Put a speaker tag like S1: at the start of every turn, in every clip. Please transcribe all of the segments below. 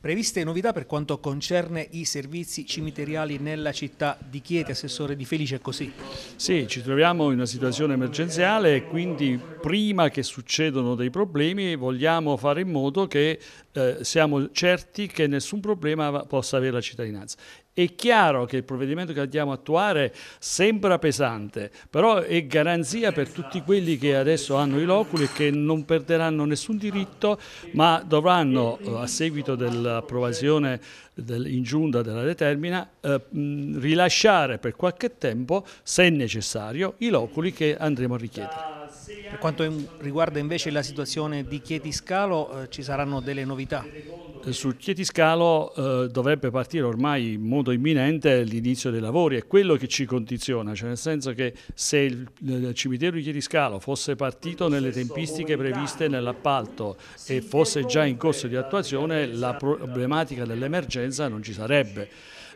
S1: Previste novità per quanto concerne i servizi cimiteriali nella
S2: città di Chieti, Assessore Di Felice, è così? Sì, ci troviamo in una situazione emergenziale e quindi prima che succedano dei problemi vogliamo fare in modo che eh, siamo certi che nessun problema possa avere la cittadinanza è chiaro che il provvedimento che andiamo a attuare sembra pesante, però è garanzia per tutti quelli che adesso hanno i loculi e che non perderanno nessun diritto, ma dovranno, eh, a seguito dell'approvazione in giunta della determina, eh, rilasciare per qualche tempo, se necessario, i loculi che andremo a richiedere.
S1: Per quanto riguarda invece la situazione di Chietiscalo eh, ci saranno delle
S2: novità? Eh, su Chietiscalo eh, dovrebbe partire ormai in modo imminente l'inizio dei lavori, è quello che ci condiziona, cioè nel senso che se il, il cimitero di Chietiscalo fosse partito nelle tempistiche previste nell'appalto e fosse già in corso di attuazione la problematica dell'emergenza non ci sarebbe.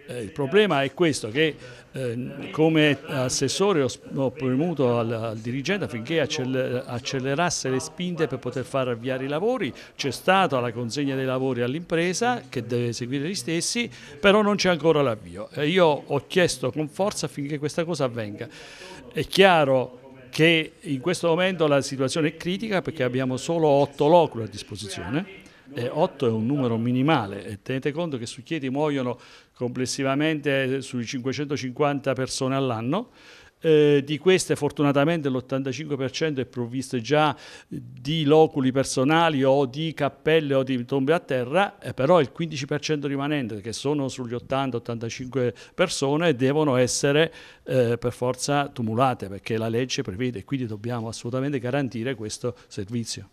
S2: Eh, il problema è questo, che eh, come assessore ho, ho premuto al, al, dirigente affinché accelerasse le spinte per poter far avviare i lavori, c'è stata la consegna dei lavori all'impresa che deve seguire gli stessi, però non c'è ancora l'avvio. Eh, io ho chiesto con forza affinché questa cosa avvenga. È chiaro che in questo momento la situazione è critica perché abbiamo solo otto loculi a disposizione eh, 8 è un numero minimale e tenete conto che su Chieti muoiono complessivamente eh, sui 550 persone all'anno. Eh, di queste fortunatamente l'85% è provvisto già di loculi personali o di cappelle o di tombe a terra, eh, però il 15% rimanente, che sono sugli 80-85 persone, devono essere eh, per forza tumulate perché la legge prevede, quindi dobbiamo assolutamente garantire questo servizio.